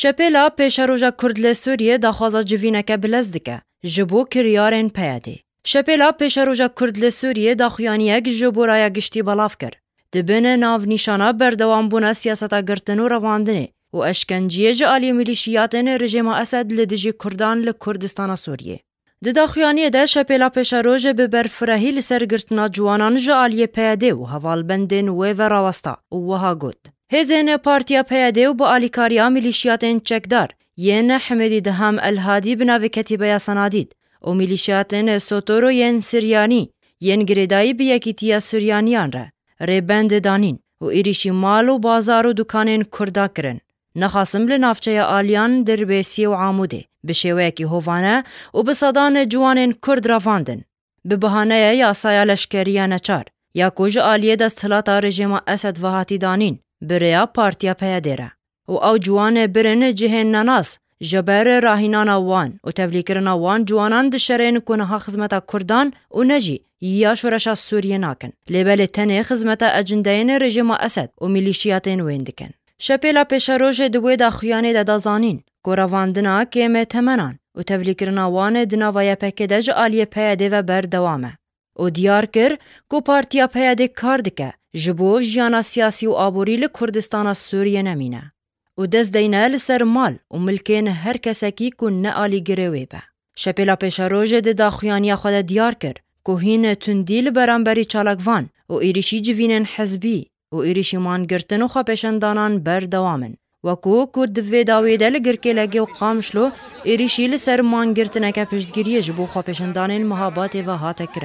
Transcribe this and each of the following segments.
شپلا پیش روژا کرد له سوریه د خوازا جوینکه بلز دکه جبو کریارن پیادی شپلا پیش روژا کرد له سوریه د خویانیک جبو را گشتي بلاف کر د بنه ناو نشانا بردوام بونه سیاستا گرتن و رواندنه و اشکنجیه جه آلی ملیشیاتن رژیم اسد لدجی کردان له کردستان سوریه د داخیانی ده شپلا پشاروج به برفرهی لسر گرتنا جوانان جه آلی پیاده و حوالبندن و وراستا و وها گوت Hêzên Partiya PYD û bi alîkariya milîşiyatên çekdar yên Hemedî Diham El Hadî bi navê Ketîbeya Sanadîd û milîşiyatên Sotoro yên Siryanî yên girêdayî bi yekîtiya Süryaniyan re rêbendê danîn û êrişî mal û bazar û dukanên Kurda kirin. Nexasim li navçeya aliyan derbêsiyê û amûdê bi şêweyekî hovane û bi sedanê ciwanên Kurd ravandin. Bi bihaneye yasaya leşkeriya neçar, ya ku ji aliyê dest hilata rejima Esed ve hatî danîn بریا پارتیا پیادره و او جوان برنه جهن ناناس جبر راهینانا وان و تبلیکرنا وان جوانان دشرین کنها خزمتا کردان و نجی یا شورشا سوریه ناکن لبل تنه خزمتا اجندین رژیم اسد و میلیشیاتین ویندکن شپیلا پیشروژ دوی دا خیانه دا دازانین گوراواندنا کیمه تمنان و تبلیکرنا وان دناوی پکیده جالیه پیاده و بر دوامه او دیار کر کو پارتیا پیاد کار دکه جبو جیانا سیاسی و آبوری لکردستان سوریه نمینه. او دست دینه لسر مال و ملکین هر کسکی کن نه آلی گره ویبا. شپیلا پیشاروجه ده داخویانی خود دیار کر که هین تندیل برانبری چالکوان و ایریشی جوینن حزبی و ایریشی من گرتن و خپشندانان بر دوامن. و کو کرد و داویده لگرکی لگی و قامشلو ایریشی لسر من گرتنه که پشتگیریه جبو خپشندانین محابات و حاتک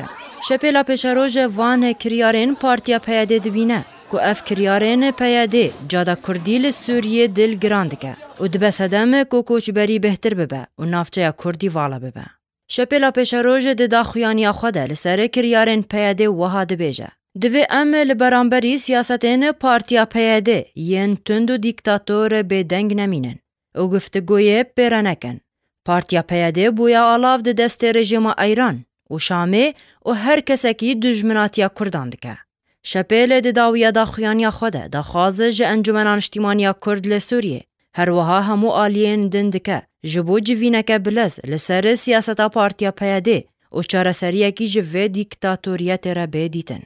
شپلا پشروج وان کریارین پارتیا پیاده دبینه کو اف کریارین پیاده جادا کردیل سوریه دل گراند که او دبس کو کوچ بری بهتر ببه او نافچه کردی والا ببه شپلا پشروج ده دا خویانی آخواده لسره پیاده وها دبیجه دوی ام لبرانبری سیاستین پارتیا پیاده ین تندو دیکتاتور به دنگ نمینن او گفته گویه پیرانکن پارتیا پیاده بویا علاو ده دست رژیم ایران û Şamê û her kesekî dijminatiya Kurdan dike. Şepêlê di dawiya daxuyaniya xwe de daxwaze ji encumena niştîmaniya Kurd li Sûriyê, herwiha hemû aliyên din dike ji bo civîneke bilez li serê siyaseta Partiya PYD û çareseriyekî ji vê dîktatoryetê re bê dîtin.